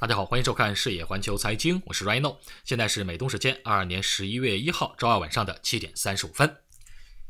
大家好，欢迎收看《视野环球财经》，我是 Reno，现在是美东时间二二年十一月一号周二晚上的七点三十五分。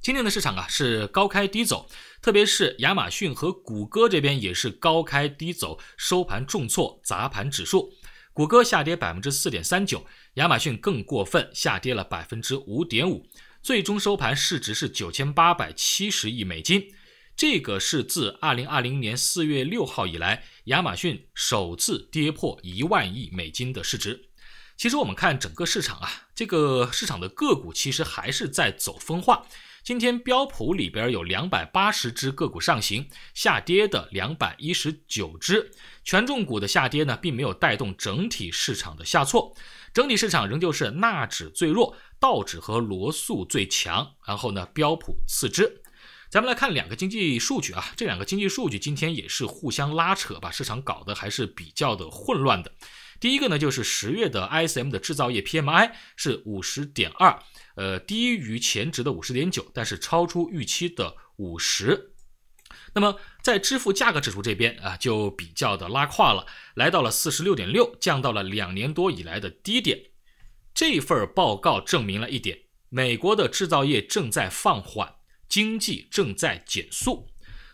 今天的市场啊是高开低走，特别是亚马逊和谷歌这边也是高开低走，收盘重挫，砸盘指数。谷歌下跌百分之四点三九，亚马逊更过分，下跌了百分之五点五，最终收盘市值是九千八百七十亿美金。这个是自二零二零年四月六号以来，亚马逊首次跌破一万亿美金的市值。其实我们看整个市场啊，这个市场的个股其实还是在走分化。今天标普里边有两百八十只个股上行，下跌的两百一十九只。权重股的下跌呢，并没有带动整体市场的下挫，整体市场仍旧是纳指最弱，道指和罗素最强，然后呢标普次之。咱们来看两个经济数据啊，这两个经济数据今天也是互相拉扯，把市场搞得还是比较的混乱的。第一个呢，就是十月的 ISM 的制造业 PMI 是五十点二，呃，低于前值的五十点九，但是超出预期的五十。那么在支付价格指数这边啊，就比较的拉胯了，来到了四十六点六，降到了两年多以来的低点。这份报告证明了一点，美国的制造业正在放缓。经济正在减速，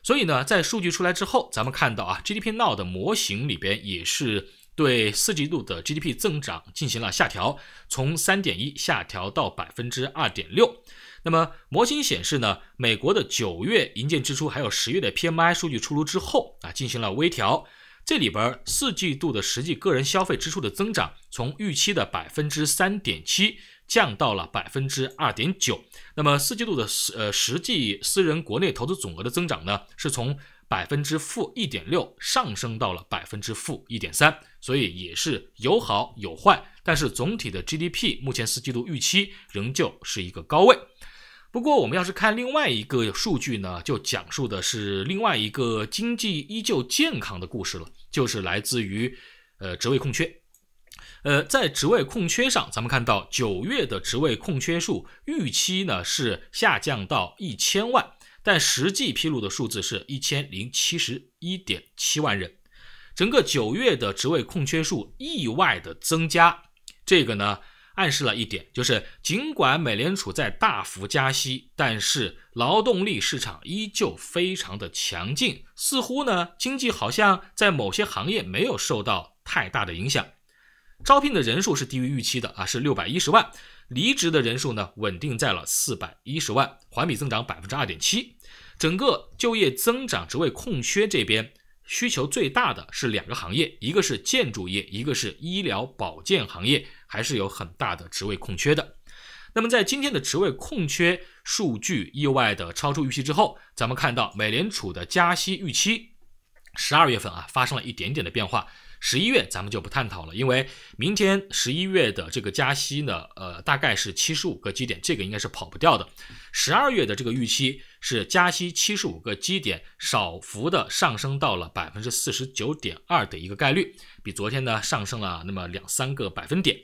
所以呢，在数据出来之后，咱们看到啊，GDP Now 的模型里边也是对四季度的 GDP 增长进行了下调，从三点一下调到百分之二点六。那么模型显示呢，美国的九月银建支出还有十月的 PMI 数据出炉之后啊，进行了微调。这里边四季度的实际个人消费支出的增长从预期的百分之三点七。降到了百分之二点九，那么四季度的实呃实际私人国内投资总额的增长呢，是从百分之负一点六上升到了百分之负一点三，所以也是有好有坏，但是总体的 GDP 目前四季度预期仍旧是一个高位。不过我们要是看另外一个数据呢，就讲述的是另外一个经济依旧健康的故事了，就是来自于呃职位空缺。呃，在职位空缺上，咱们看到九月的职位空缺数预期呢是下降到一千万，但实际披露的数字是一千零七十一点七万人。整个九月的职位空缺数意外的增加，这个呢暗示了一点，就是尽管美联储在大幅加息，但是劳动力市场依旧非常的强劲，似乎呢经济好像在某些行业没有受到太大的影响。招聘的人数是低于预期的啊，是六百一十万；离职的人数呢，稳定在了四百一十万，环比增长百分之二点七。整个就业增长、职位空缺这边需求最大的是两个行业，一个是建筑业，一个是医疗保健行业，还是有很大的职位空缺的。那么在今天的职位空缺数据意外的超出预期之后，咱们看到美联储的加息预期十二月份啊发生了一点点的变化。十一月咱们就不探讨了，因为明天十一月的这个加息呢，呃，大概是七十五个基点，这个应该是跑不掉的。十二月的这个预期是加息七十五个基点，少幅的上升到了百分之四十九点二的一个概率，比昨天呢上升了那么两三个百分点。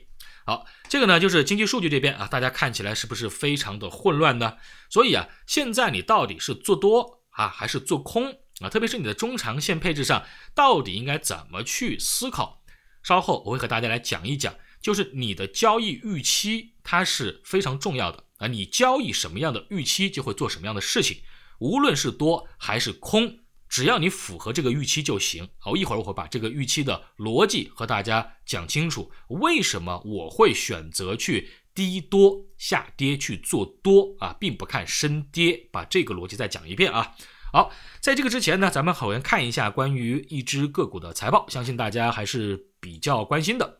好，这个呢就是经济数据这边啊，大家看起来是不是非常的混乱呢？所以啊，现在你到底是做多啊还是做空？啊，特别是你的中长线配置上，到底应该怎么去思考？稍后我会和大家来讲一讲，就是你的交易预期它是非常重要的啊。你交易什么样的预期，就会做什么样的事情。无论是多还是空，只要你符合这个预期就行。好，一会儿我会把这个预期的逻辑和大家讲清楚。为什么我会选择去低多下跌去做多啊？并不看升跌，把这个逻辑再讲一遍啊。好，在这个之前呢，咱们好像看一下关于一只个股的财报，相信大家还是比较关心的，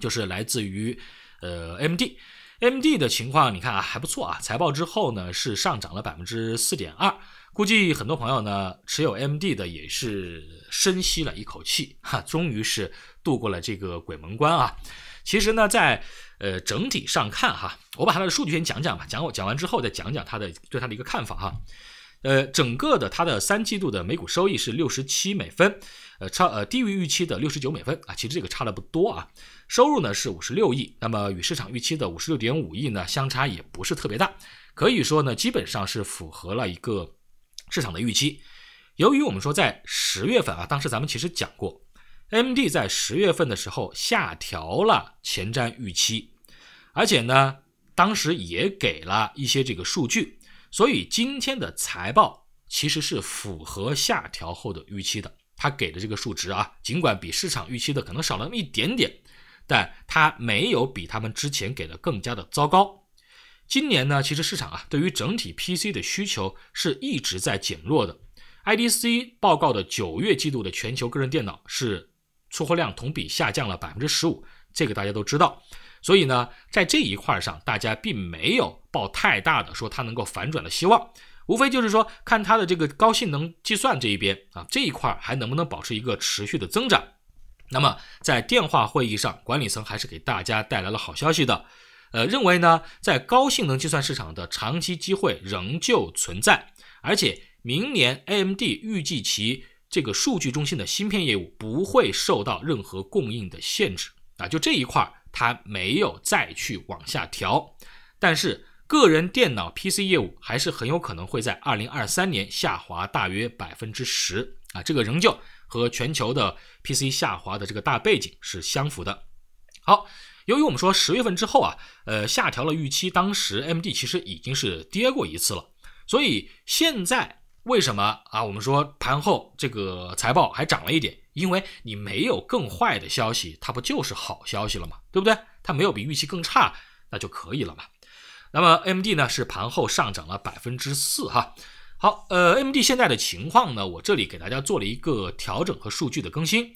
就是来自于呃 MD，MD 的情况，你看啊还不错啊，财报之后呢是上涨了百分之四点二，估计很多朋友呢持有 MD 的也是深吸了一口气哈，终于是度过了这个鬼门关啊。其实呢，在呃整体上看哈，我把它的数据先讲讲吧，讲我讲完之后再讲讲它的对它的一个看法哈。呃，整个的它的三季度的每股收益是六十七美分，呃，差呃低于预期的六十九美分啊，其实这个差的不多啊。收入呢是五十六亿，那么与市场预期的五十六点五亿呢相差也不是特别大，可以说呢基本上是符合了一个市场的预期。由于我们说在十月份啊，当时咱们其实讲过，AMD 在十月份的时候下调了前瞻预期，而且呢当时也给了一些这个数据。所以今天的财报其实是符合下调后的预期的，它给的这个数值啊，尽管比市场预期的可能少那么一点点，但它没有比他们之前给的更加的糟糕。今年呢，其实市场啊，对于整体 PC 的需求是一直在减弱的。IDC 报告的九月季度的全球个人电脑是出货量同比下降了百分之十五，这个大家都知道。所以呢，在这一块上，大家并没有抱太大的说它能够反转的希望，无非就是说看它的这个高性能计算这一边啊，这一块还能不能保持一个持续的增长。那么在电话会议上，管理层还是给大家带来了好消息的，呃，认为呢，在高性能计算市场的长期机会仍旧存在，而且明年 AMD 预计其这个数据中心的芯片业务不会受到任何供应的限制啊，就这一块。它没有再去往下调，但是个人电脑 PC 业务还是很有可能会在二零二三年下滑大约百分之十啊，这个仍旧和全球的 PC 下滑的这个大背景是相符的。好，由于我们说十月份之后啊，呃下调了预期，当时 MD 其实已经是跌过一次了，所以现在。为什么啊？我们说盘后这个财报还涨了一点，因为你没有更坏的消息，它不就是好消息了吗？对不对？它没有比预期更差，那就可以了嘛。那么 MD 呢？是盘后上涨了百分之四哈。好，呃，MD 现在的情况呢，我这里给大家做了一个调整和数据的更新。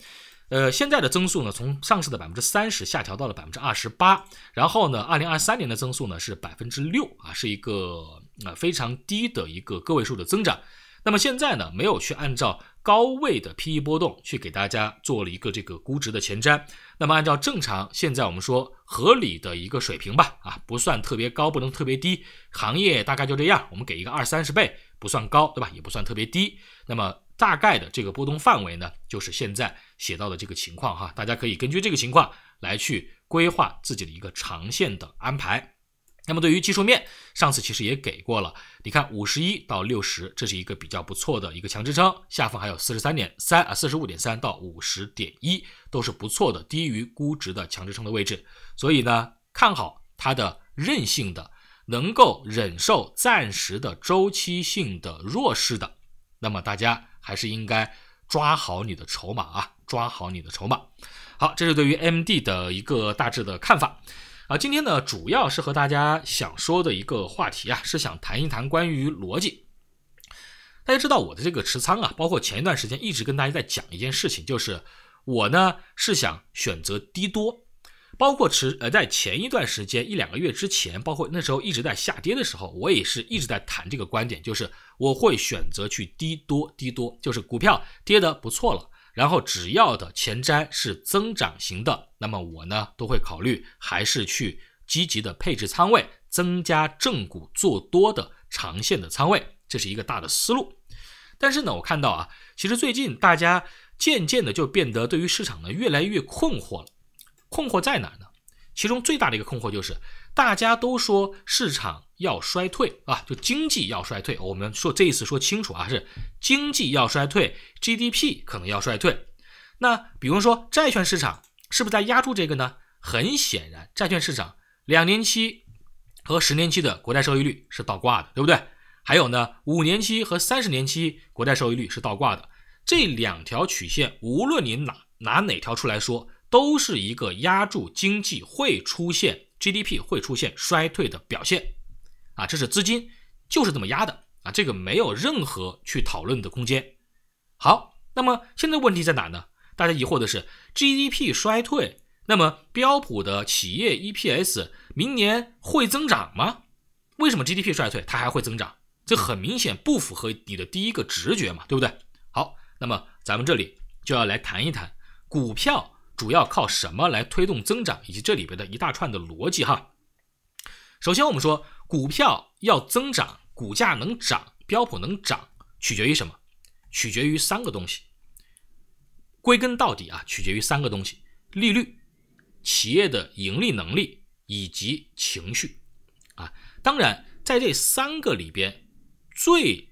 呃，现在的增速呢，从上市的百分之三十下调到了百分之二十八。然后呢，二零二三年的增速呢是百分之六啊，是一个。啊，非常低的一个个位数的增长。那么现在呢，没有去按照高位的 PE 波动去给大家做了一个这个估值的前瞻。那么按照正常，现在我们说合理的一个水平吧，啊，不算特别高，不能特别低。行业大概就这样，我们给一个二三十倍，不算高，对吧？也不算特别低。那么大概的这个波动范围呢，就是现在写到的这个情况哈，大家可以根据这个情况来去规划自己的一个长线的安排。那么对于技术面，上次其实也给过了。你看五十一到六十，这是一个比较不错的一个强支撑，下方还有四十三点三啊，四十五点三到五十点一都是不错的，低于估值的强支撑的位置。所以呢，看好它的韧性的，能够忍受暂时的周期性的弱势的。那么大家还是应该抓好你的筹码啊，抓好你的筹码。好，这是对于 MD 的一个大致的看法。啊，今天呢，主要是和大家想说的一个话题啊，是想谈一谈关于逻辑。大家知道我的这个持仓啊，包括前一段时间一直跟大家在讲一件事情，就是我呢是想选择低多，包括持呃在前一段时间一两个月之前，包括那时候一直在下跌的时候，我也是一直在谈这个观点，就是我会选择去低多低多，就是股票跌的不错了。然后只要的前瞻是增长型的，那么我呢都会考虑还是去积极的配置仓位，增加正股做多的长线的仓位，这是一个大的思路。但是呢，我看到啊，其实最近大家渐渐的就变得对于市场呢越来越困惑了。困惑在哪呢？其中最大的一个困惑就是大家都说市场。要衰退啊，就经济要衰退。我们说这一次说清楚啊，是经济要衰退，GDP 可能要衰退。那比如说债券市场是不是在压住这个呢？很显然，债券市场两年期和十年期的国债收益率是倒挂的，对不对？还有呢，五年期和三十年期国债收益率是倒挂的。这两条曲线，无论您拿拿哪条出来说，都是一个压住经济会出现 GDP 会出现衰退的表现。啊，这是资金，就是这么压的啊，这个没有任何去讨论的空间。好，那么现在问题在哪呢？大家疑惑的是 GDP 衰退，那么标普的企业 EPS 明年会增长吗？为什么 GDP 衰退它还会增长？这很明显不符合你的第一个直觉嘛，对不对？好，那么咱们这里就要来谈一谈股票主要靠什么来推动增长，以及这里边的一大串的逻辑哈。首先，我们说股票要增长，股价能涨，标普能涨，取决于什么？取决于三个东西。归根到底啊，取决于三个东西：利率、企业的盈利能力以及情绪。啊，当然，在这三个里边，最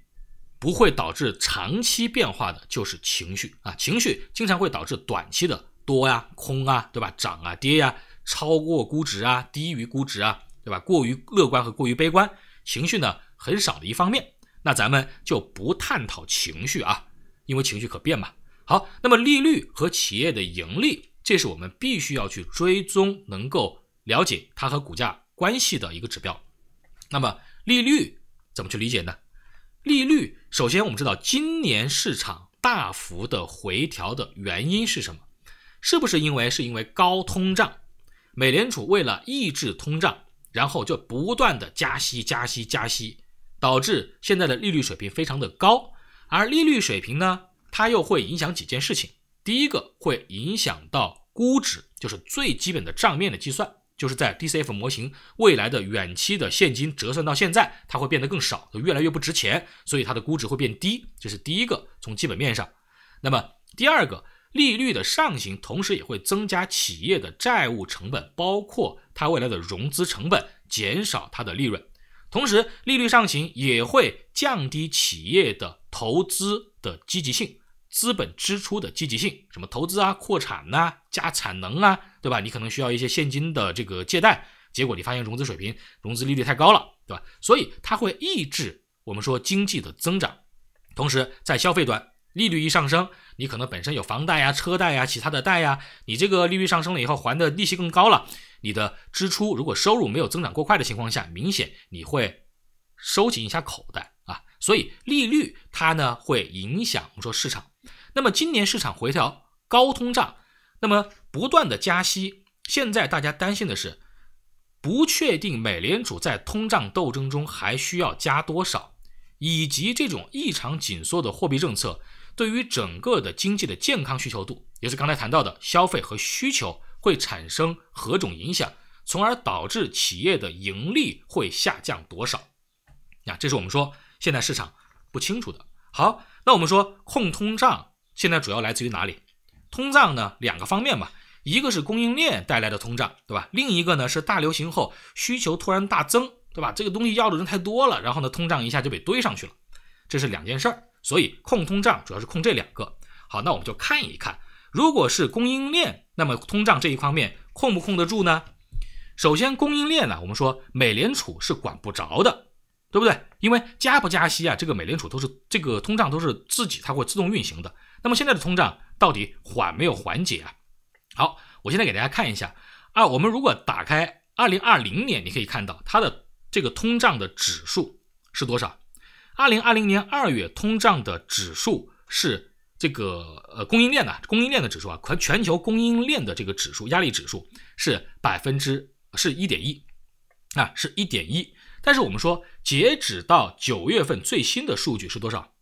不会导致长期变化的就是情绪啊。情绪经常会导致短期的多呀、空啊，对吧？涨啊、跌呀，超过估值啊、低于估值啊。对吧？过于乐观和过于悲观，情绪呢很少的一方面。那咱们就不探讨情绪啊，因为情绪可变嘛。好，那么利率和企业的盈利，这是我们必须要去追踪、能够了解它和股价关系的一个指标。那么利率怎么去理解呢？利率首先我们知道，今年市场大幅的回调的原因是什么？是不是因为是因为高通胀？美联储为了抑制通胀。然后就不断的加息、加息、加息，导致现在的利率水平非常的高。而利率水平呢，它又会影响几件事情。第一个会影响到估值，就是最基本的账面的计算，就是在 DCF 模型未来的远期的现金折算到现在，它会变得更少，就越来越不值钱，所以它的估值会变低，这是第一个从基本面上。那么第二个。利率的上行，同时也会增加企业的债务成本，包括它未来的融资成本，减少它的利润。同时，利率上行也会降低企业的投资的积极性、资本支出的积极性，什么投资啊、扩产呐、加产能啊，对吧？你可能需要一些现金的这个借贷，结果你发现融资水平、融资利率太高了，对吧？所以它会抑制我们说经济的增长，同时在消费端。利率一上升，你可能本身有房贷呀、车贷呀、其他的贷呀，你这个利率上升了以后，还的利息更高了，你的支出如果收入没有增长过快的情况下，明显你会收紧一下口袋啊。所以利率它呢会影响我们说市场。那么今年市场回调、高通胀，那么不断的加息，现在大家担心的是，不确定美联储在通胀斗争中还需要加多少。以及这种异常紧缩的货币政策，对于整个的经济的健康需求度，也是刚才谈到的消费和需求会产生何种影响，从而导致企业的盈利会下降多少？啊，这是我们说现在市场不清楚的。好，那我们说控通胀现在主要来自于哪里？通胀呢，两个方面吧，一个是供应链带来的通胀，对吧？另一个呢是大流行后需求突然大增。对吧？这个东西要的人太多了，然后呢，通胀一下就被堆上去了，这是两件事儿。所以控通胀主要是控这两个。好，那我们就看一看，如果是供应链，那么通胀这一方面控不控得住呢？首先，供应链呢，我们说美联储是管不着的，对不对？因为加不加息啊，这个美联储都是这个通胀都是自己它会自动运行的。那么现在的通胀到底缓没有缓解啊？好，我现在给大家看一下，啊，我们如果打开二零二零年，你可以看到它的。这个通胀的指数是多少？二零二零年二月通胀的指数是这个呃供应链的供应链的指数啊，全全球供应链的这个指数压力指数是百分之是一点一啊，是一点一。但是我们说，截止到九月份最新的数据是多少？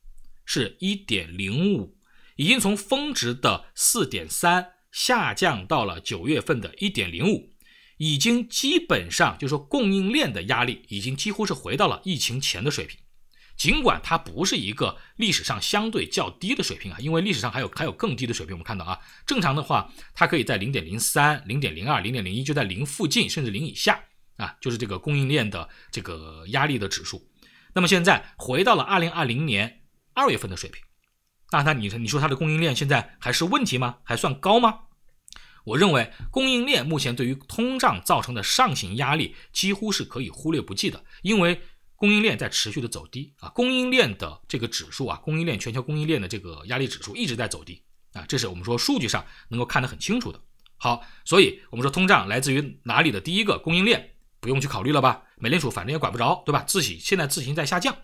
是一点零五，已经从峰值的四点三下降到了九月份的一点零五。已经基本上就是说供应链的压力已经几乎是回到了疫情前的水平，尽管它不是一个历史上相对较低的水平啊，因为历史上还有还有更低的水平。我们看到啊，正常的话它可以在零点零三、零点零二、零点零一，就在零附近甚至零以下啊，就是这个供应链的这个压力的指数。那么现在回到了二零二零年二月份的水平，那那你你说它的供应链现在还是问题吗？还算高吗？我认为供应链目前对于通胀造成的上行压力几乎是可以忽略不计的，因为供应链在持续的走低啊，供应链的这个指数啊，供应链全球供应链的这个压力指数一直在走低啊，这是我们说数据上能够看得很清楚的。好，所以我们说通胀来自于哪里的第一个供应链不用去考虑了吧，美联储反正也管不着，对吧？自己现在自行在下降。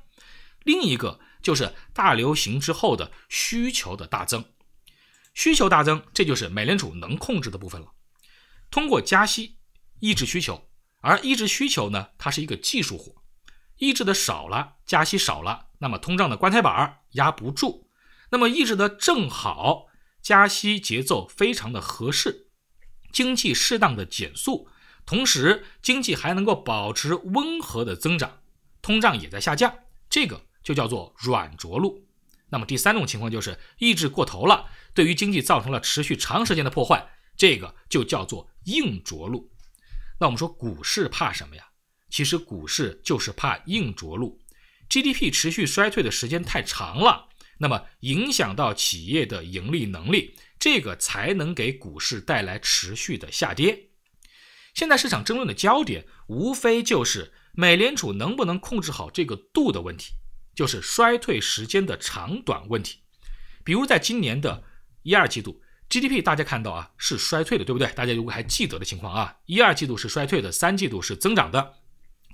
另一个就是大流行之后的需求的大增。需求大增，这就是美联储能控制的部分了。通过加息抑制需求，而抑制需求呢，它是一个技术活。抑制的少了，加息少了，那么通胀的棺材板压不住；那么抑制的正好，加息节奏非常的合适，经济适当的减速，同时经济还能够保持温和的增长，通胀也在下降，这个就叫做软着陆。那么第三种情况就是抑制过头了，对于经济造成了持续长时间的破坏，这个就叫做硬着陆。那我们说股市怕什么呀？其实股市就是怕硬着陆，GDP 持续衰退的时间太长了，那么影响到企业的盈利能力，这个才能给股市带来持续的下跌。现在市场争论的焦点无非就是美联储能不能控制好这个度的问题。就是衰退时间的长短问题，比如在今年的一二季度，GDP 大家看到啊是衰退的，对不对？大家如果还记得的情况啊，一二季度是衰退的，三季度是增长的。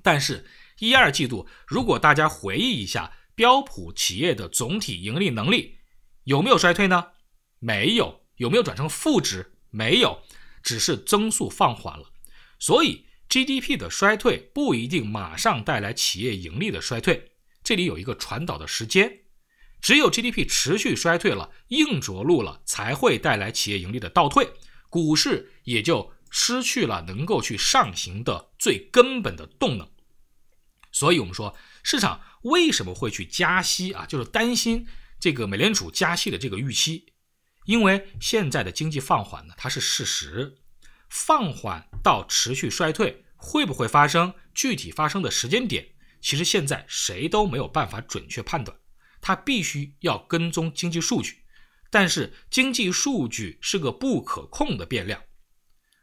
但是一二季度，如果大家回忆一下标普企业的总体盈利能力有没有衰退呢？没有，有没有转成负值？没有，只是增速放缓了。所以 GDP 的衰退不一定马上带来企业盈利的衰退。这里有一个传导的时间，只有 GDP 持续衰退了、硬着陆了，才会带来企业盈利的倒退，股市也就失去了能够去上行的最根本的动能。所以，我们说市场为什么会去加息啊？就是担心这个美联储加息的这个预期，因为现在的经济放缓呢，它是事实，放缓到持续衰退会不会发生？具体发生的时间点？其实现在谁都没有办法准确判断，它必须要跟踪经济数据，但是经济数据是个不可控的变量。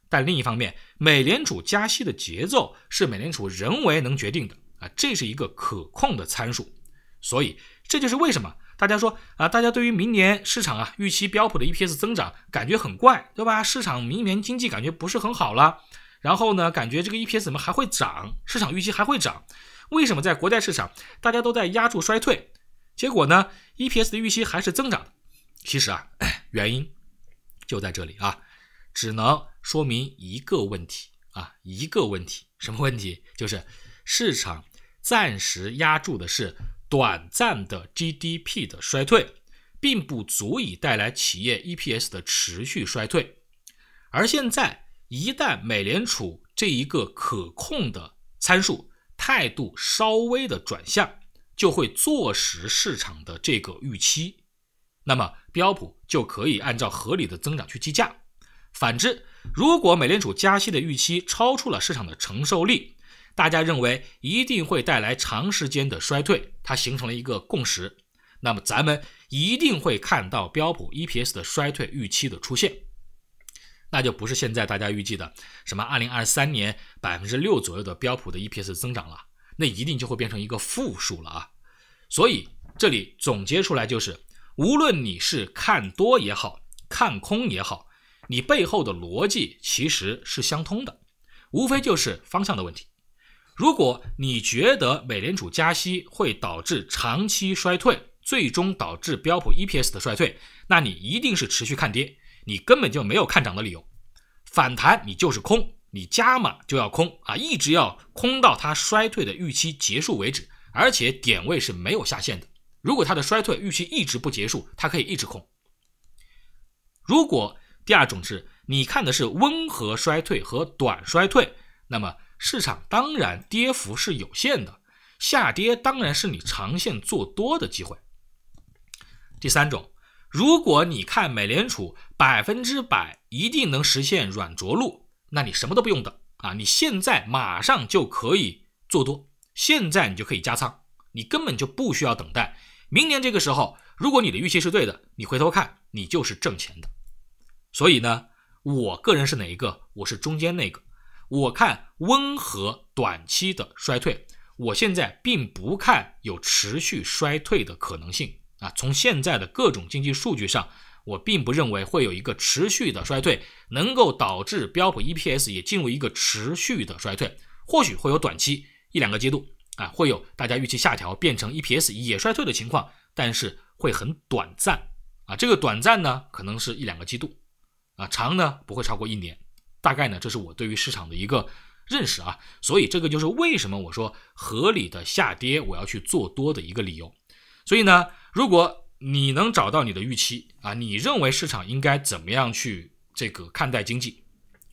但另一方面，美联储加息的节奏是美联储人为能决定的啊，这是一个可控的参数。所以这就是为什么大家说啊，大家对于明年市场啊预期标普的 EPS 增长感觉很怪，对吧？市场明年经济感觉不是很好了，然后呢，感觉这个 EPS 怎么还会涨？市场预期还会涨？为什么在国债市场大家都在压住衰退，结果呢？EPS 的预期还是增长的。其实啊，原因就在这里啊，只能说明一个问题啊，一个问题什么问题？就是市场暂时压住的是短暂的 GDP 的衰退，并不足以带来企业 EPS 的持续衰退。而现在一旦美联储这一个可控的参数，态度稍微的转向，就会坐实市场的这个预期，那么标普就可以按照合理的增长去计价。反之，如果美联储加息的预期超出了市场的承受力，大家认为一定会带来长时间的衰退，它形成了一个共识，那么咱们一定会看到标普 EPS 的衰退预期的出现。那就不是现在大家预计的什么二零二三年百分之六左右的标普的 EPS 增长了，那一定就会变成一个负数了啊！所以这里总结出来就是，无论你是看多也好，看空也好，你背后的逻辑其实是相通的，无非就是方向的问题。如果你觉得美联储加息会导致长期衰退，最终导致标普 EPS 的衰退，那你一定是持续看跌。你根本就没有看涨的理由，反弹你就是空，你加码就要空啊，一直要空到它衰退的预期结束为止，而且点位是没有下限的。如果它的衰退预期一直不结束，它可以一直空。如果第二种是你看的是温和衰退和短衰退，那么市场当然跌幅是有限的，下跌当然是你长线做多的机会。第三种。如果你看美联储百分之百一定能实现软着陆，那你什么都不用等啊，你现在马上就可以做多，现在你就可以加仓，你根本就不需要等待。明年这个时候，如果你的预期是对的，你回头看，你就是挣钱的。所以呢，我个人是哪一个？我是中间那个，我看温和短期的衰退，我现在并不看有持续衰退的可能性。啊，从现在的各种经济数据上，我并不认为会有一个持续的衰退，能够导致标普 EPS 也进入一个持续的衰退。或许会有短期一两个季度啊，会有大家预期下调，变成 EPS 也衰退的情况，但是会很短暂啊。这个短暂呢，可能是一两个季度啊，长呢不会超过一年。大概呢，这是我对于市场的一个认识啊。所以这个就是为什么我说合理的下跌，我要去做多的一个理由。所以呢。如果你能找到你的预期啊，你认为市场应该怎么样去这个看待经济，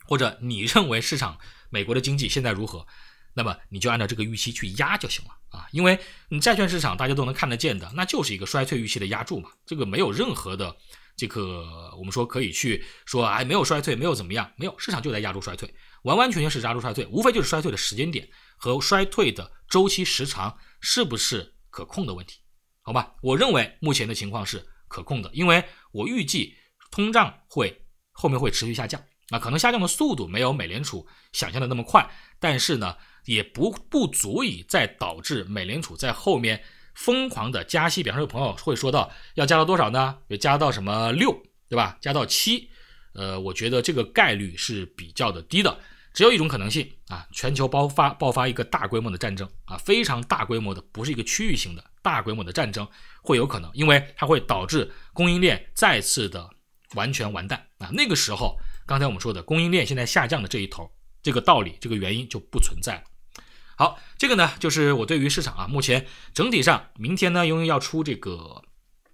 或者你认为市场美国的经济现在如何，那么你就按照这个预期去压就行了啊，因为你债券市场大家都能看得见的，那就是一个衰退预期的压住嘛，这个没有任何的这个我们说可以去说哎没有衰退没有怎么样，没有市场就在压住衰退，完完全全是压住衰退，无非就是衰退的时间点和衰退的周期时长是不是可控的问题。好吧，我认为目前的情况是可控的，因为我预计通胀会后面会持续下降，啊，可能下降的速度没有美联储想象的那么快，但是呢，也不不足以再导致美联储在后面疯狂的加息。比方说，有朋友会说到要加到多少呢？加到什么六，对吧？加到七，呃，我觉得这个概率是比较的低的。只有一种可能性啊，全球爆发爆发一个大规模的战争啊，非常大规模的，不是一个区域性的大规模的战争会有可能，因为它会导致供应链再次的完全完蛋啊。那个时候，刚才我们说的供应链现在下降的这一头，这个道理，这个原因就不存在了。好，这个呢就是我对于市场啊，目前整体上，明天呢因为要出这个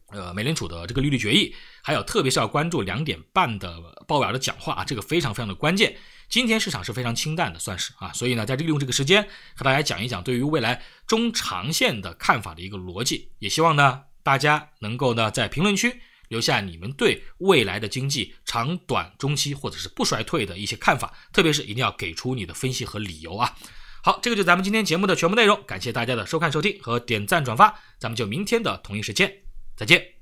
呃美联储的这个利率决议，还有特别是要关注两点半的鲍威尔的讲话啊，这个非常非常的关键。今天市场是非常清淡的，算是啊，所以呢，在利用这个时间和大家讲一讲对于未来中长线的看法的一个逻辑，也希望呢大家能够呢在评论区留下你们对未来的经济长短中期或者是不衰退的一些看法，特别是一定要给出你的分析和理由啊。好，这个就是咱们今天节目的全部内容，感谢大家的收看、收听和点赞、转发，咱们就明天的同一时间再见。